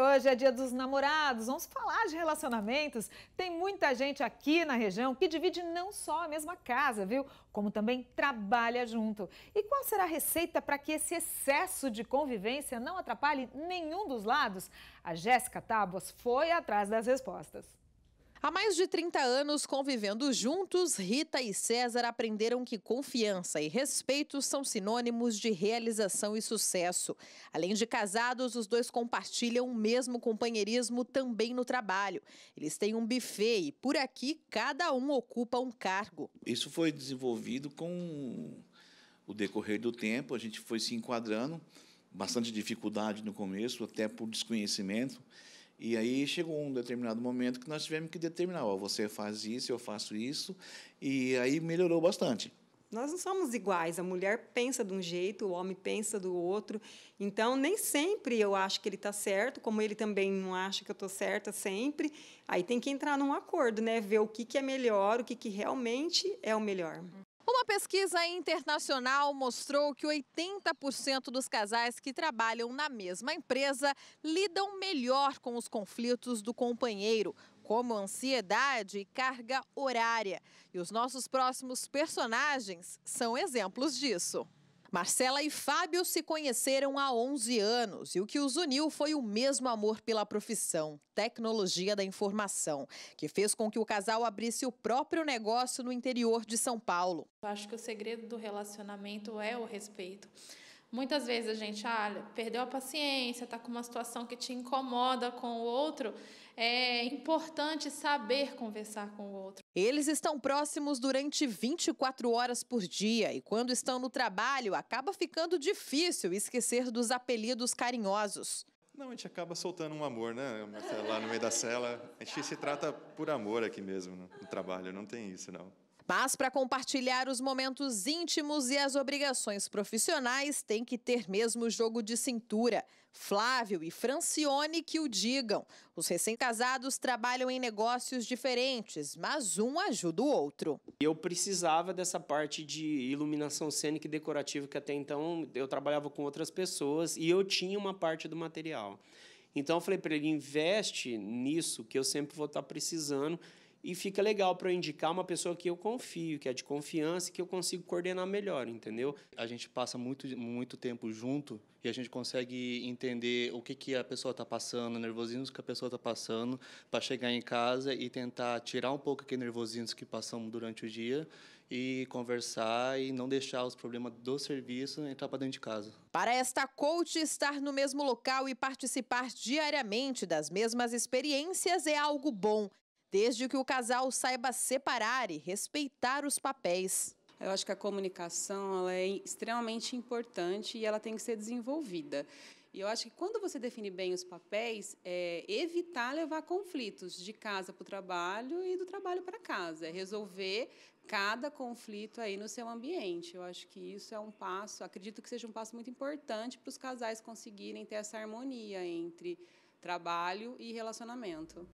hoje é dia dos namorados, vamos falar de relacionamentos. Tem muita gente aqui na região que divide não só a mesma casa, viu? Como também trabalha junto. E qual será a receita para que esse excesso de convivência não atrapalhe nenhum dos lados? A Jéssica Tábuas foi atrás das respostas. Há mais de 30 anos convivendo juntos, Rita e César aprenderam que confiança e respeito são sinônimos de realização e sucesso. Além de casados, os dois compartilham o mesmo companheirismo também no trabalho. Eles têm um buffet e por aqui cada um ocupa um cargo. Isso foi desenvolvido com o decorrer do tempo, a gente foi se enquadrando, bastante dificuldade no começo, até por desconhecimento. E aí chegou um determinado momento que nós tivemos que determinar, ó, você faz isso, eu faço isso, e aí melhorou bastante. Nós não somos iguais, a mulher pensa de um jeito, o homem pensa do outro, então nem sempre eu acho que ele está certo, como ele também não acha que eu estou certa sempre, aí tem que entrar num acordo, né? ver o que, que é melhor, o que, que realmente é o melhor. Uma pesquisa internacional mostrou que 80% dos casais que trabalham na mesma empresa lidam melhor com os conflitos do companheiro, como ansiedade e carga horária. E os nossos próximos personagens são exemplos disso. Marcela e Fábio se conheceram há 11 anos e o que os uniu foi o mesmo amor pela profissão, tecnologia da informação, que fez com que o casal abrisse o próprio negócio no interior de São Paulo. Acho que o segredo do relacionamento é o respeito. Muitas vezes a gente ah, perdeu a paciência, está com uma situação que te incomoda com o outro. É importante saber conversar com o outro. Eles estão próximos durante 24 horas por dia e quando estão no trabalho acaba ficando difícil esquecer dos apelidos carinhosos. Não, a gente acaba soltando um amor, né? Lá no meio da cela. A gente se trata por amor aqui mesmo, no trabalho, não tem isso não. Mas para compartilhar os momentos íntimos e as obrigações profissionais, tem que ter mesmo jogo de cintura. Flávio e Francione que o digam. Os recém-casados trabalham em negócios diferentes, mas um ajuda o outro. Eu precisava dessa parte de iluminação cênica e decorativa que até então eu trabalhava com outras pessoas e eu tinha uma parte do material. Então eu falei para ele: investe nisso que eu sempre vou estar tá precisando e fica legal para eu indicar uma pessoa que eu confio, que é de confiança e que eu consigo coordenar melhor, entendeu? A gente passa muito, muito tempo junto e a gente consegue entender o que, que a pessoa está passando, o que a pessoa está passando, para chegar em casa e tentar tirar um pouco aquele nervosinhos que passamos durante o dia e conversar e não deixar os problemas do serviço entrar para dentro de casa. Para esta coach, estar no mesmo local e participar diariamente das mesmas experiências é algo bom desde que o casal saiba separar e respeitar os papéis. Eu acho que a comunicação é extremamente importante e ela tem que ser desenvolvida. E eu acho que quando você define bem os papéis, é evitar levar conflitos de casa para o trabalho e do trabalho para casa. É resolver cada conflito aí no seu ambiente. Eu acho que isso é um passo, acredito que seja um passo muito importante para os casais conseguirem ter essa harmonia entre trabalho e relacionamento.